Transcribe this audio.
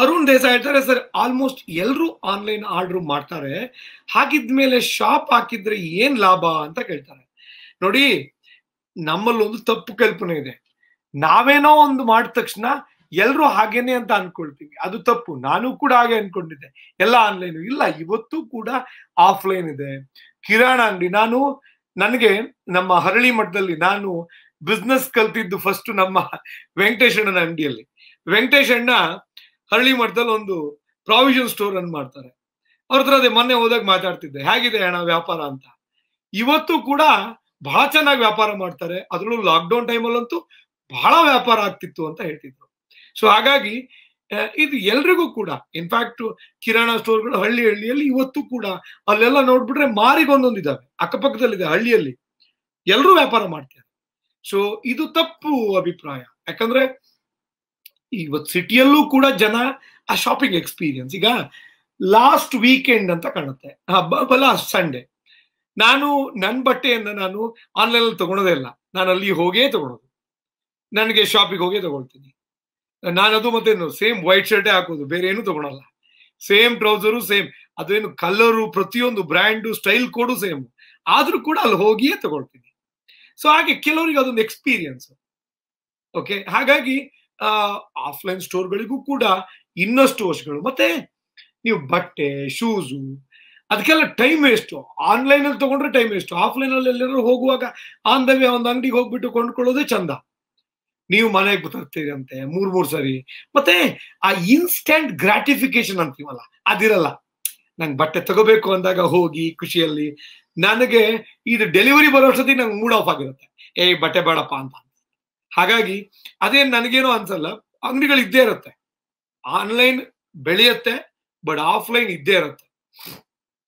ಅರುಣ್ ದೇಸಾಯ್ ಹೇಳ್ತಾರೆ sir almost ಎಲ್ಲರೂ online order ಮಾಡ್ತಾರೆ ಹಾಕಿದ್ಮೇಲೆ ಶಾಪ್ ಹಾಕಿದ್ರೆ ಏನ್ ಲಾಭ ಅಂತ ಕೇಳ್ತಾರೆ ನೋಡಿ ನಮ್ಮಲ್ಲಿ ಒಂದು ತಪ್ಪು ಕಲ್ಪನೆ ಇದೆ ನಾವೇನೋ ಒಂದು ಮಾಡಿದ ತಕ್ಷಣ ಎಲ್ಲರೂ ಹಾಗೇನೆ ಅಂತ ಅನ್ಕೊಳ್ತೀವಿ ಅದು ತಪ್ಪು ನಾನು ಕೂಡ ಹಾಗೆ ಅನ್ಕೊಂಡಿದ್ದೆ ಎಲ್ಲ ಆನ್ಲೈನ್ ಇಲ್ಲ ಇವತ್ತು ಕೂಡ ಆಫ್ಲೈನ್ ಇದೆ ಕಿರಾಣ ಅಂಗಡಿ ನಾನು ನನಗೆ ನಮ್ಮ ಹರಳಿ ಮಠದಲ್ಲಿ ನಾನು ಬಿಸ್ನೆಸ್ ಕಲ್ತಿದ್ದು ಫಸ್ಟ್ ನಮ್ಮ ವೆಂಕಟೇಶಣ್ಣನ ಅಂಗಡಿಯಲ್ಲಿ ವೆಂಕಟೇಶಣ್ಣ ಹಳ್ಳಿ ಮಠದಲ್ಲಿ ಒಂದು ಪ್ರಾವಿಷನ್ ಸ್ಟೋರ್ ಅನ್ನು ಮಾಡ್ತಾರೆ ಅವ್ರ ಹತ್ರ ಅದೇ ಮೊನ್ನೆ ಹೋದಾಗ ಮಾತಾಡ್ತಿದ್ದೆ ಹೇಗಿದೆ ಅಣ್ಣ ವ್ಯಾಪಾರ ಅಂತ ಇವತ್ತು ಕೂಡ ಬಹಳ ಚೆನ್ನಾಗಿ ವ್ಯಾಪಾರ ಮಾಡ್ತಾರೆ ಅದರಲ್ಲೂ ಲಾಕ್ಡೌನ್ ಟೈಮಲ್ಲಂತೂ ಬಹಳ ವ್ಯಾಪಾರ ಆಗ್ತಿತ್ತು ಅಂತ ಹೇಳ್ತಿದ್ರು ಸೊ ಹಾಗಾಗಿ ಇದು ಎಲ್ರಿಗೂ ಕೂಡ ಇನ್ಫ್ಯಾಕ್ಟ್ ಕಿರಾಣ ಸ್ಟೋರ್ಗಳು ಹಳ್ಳಿ ಹಳ್ಳಿಯಲ್ಲಿ ಇವತ್ತು ಕೂಡ ಅಲ್ಲೆಲ್ಲ ನೋಡ್ಬಿಟ್ರೆ ಮಾರಿಗೊಂದೊಂದು ಇದಾವೆ ಅಕ್ಕಪಕ್ಕದಲ್ಲಿದೆ ಹಳ್ಳಿಯಲ್ಲಿ ಎಲ್ಲರೂ ವ್ಯಾಪಾರ ಮಾಡ್ತಾರೆ ಸೊ ಇದು ತಪ್ಪು ಅಭಿಪ್ರಾಯ ಯಾಕಂದ್ರೆ ಇವತ್ತು ಸಿಟಿಯಲ್ಲೂ ಕೂಡ ಜನ ಆ ಶಾಪಿಂಗ್ ಎಕ್ಸ್ಪೀರಿಯನ್ಸ್ ಈಗ ಲಾಸ್ಟ್ ವೀಕೆಂಡ್ ಅಂತ ಕಾಣುತ್ತೆ ಲಾಸ್ಟ್ ಸಂಡೇ ನಾನು ನನ್ನ ಬಟ್ಟೆಯನ್ನು ನಾನು ಆನ್ಲೈನಲ್ಲಿ ತಗೊಳೋದೇ ಇಲ್ಲ ನಾನು ಅಲ್ಲಿ ಹೋಗೇ ತಗೊಳೋದು ನನಗೆ ಶಾಪಿಗೆ ಹೋಗೇ ತಗೊಳ್ತೀನಿ ನಾನದು ಮತ್ತೆ ಸೇಮ್ ವೈಟ್ ಶರ್ಟೆ ಹಾಕೋದು ಬೇರೆ ಏನು ತಗೊಳಲ್ಲ ಸೇಮ್ ಟ್ರೌಸರು ಸೇಮ್ ಅದೇನು ಕಲರು ಪ್ರತಿಯೊಂದು ಬ್ರ್ಯಾಂಡು ಸ್ಟೈಲ್ ಕೋಡು ಸೇಮ್ ಆದರೂ ಕೂಡ ಅಲ್ಲಿ ಹೋಗಿಯೇ ತಗೊಳ್ತೀನಿ ಸೊ ಹಾಗೆ ಕೆಲವರಿಗೆ ಅದೊಂದು ಎಕ್ಸ್ಪೀರಿಯನ್ಸ್ ಓಕೆ ಹಾಗಾಗಿ ಆಫ್ಲೈನ್ ಸ್ಟೋರ್ಗಳಿಗೂ ಕೂಡ ಇನ್ನಷ್ಟು ವರ್ಷಗಳು ಮತ್ತೆ ನೀವು ಬಟ್ಟೆ ಶೂಸು ಅದಕ್ಕೆಲ್ಲ ಟೈಮ್ ವೇಸ್ಟ್ ಆನ್ಲೈನ್ ಅಲ್ಲಿ ತಗೊಂಡ್ರೆ ಟೈಮ್ ವೇಸ್ಟ್ ಆಫ್ಲೈನ್ ಅಲ್ಲಿ ಎಲ್ಲರೂ ಹೋಗುವಾಗ ಆನ್ ದ ವೇ ಒಂದು ಅಂಗಡಿಗೆ ಹೋಗ್ಬಿಟ್ಟು ಕೊಂಡ್ಕೊಳ್ಳೋದೇ ಚಂದ ನೀವು ಮನೆಗೆ ತರ್ತೀರಂತೆ ಮೂರ್ ಮೂರ್ ಸರಿ ಮತ್ತೆ ಆ ಇನ್ಸ್ಟಂಟ್ ಗ್ರಾಟಿಫಿಕೇಶನ್ ಅಂತೀವಲ್ಲ ಅದಿರಲ್ಲ ನಂಗೆ ಬಟ್ಟೆ ತಗೋಬೇಕು ಅಂದಾಗ ಹೋಗಿ ಖುಷಿಯಲ್ಲಿ ನನಗೆ ಇದು ಡೆಲಿವರಿ ಬರೋ ಸತಿ ನಂಗೆ ಮೂಡ್ ಆಫ್ ಆಗಿರುತ್ತೆ ಏ ಬಟ್ಟೆ ಬೇಡಪ್ಪ ಅಂತ ಹಾಗಾಗಿ ಅದೇನ್ ನನಗೇನು ಅನ್ಸಲ್ಲ ಅಂಗಡಿಗಳು ಇದ್ದೇ ಇರುತ್ತೆ ಆನ್ಲೈನ್ ಬೆಳೆಯುತ್ತೆ ಬಟ್ ಆಫ್ಲೈನ್ ಇದ್ದೇ ಇರುತ್ತೆ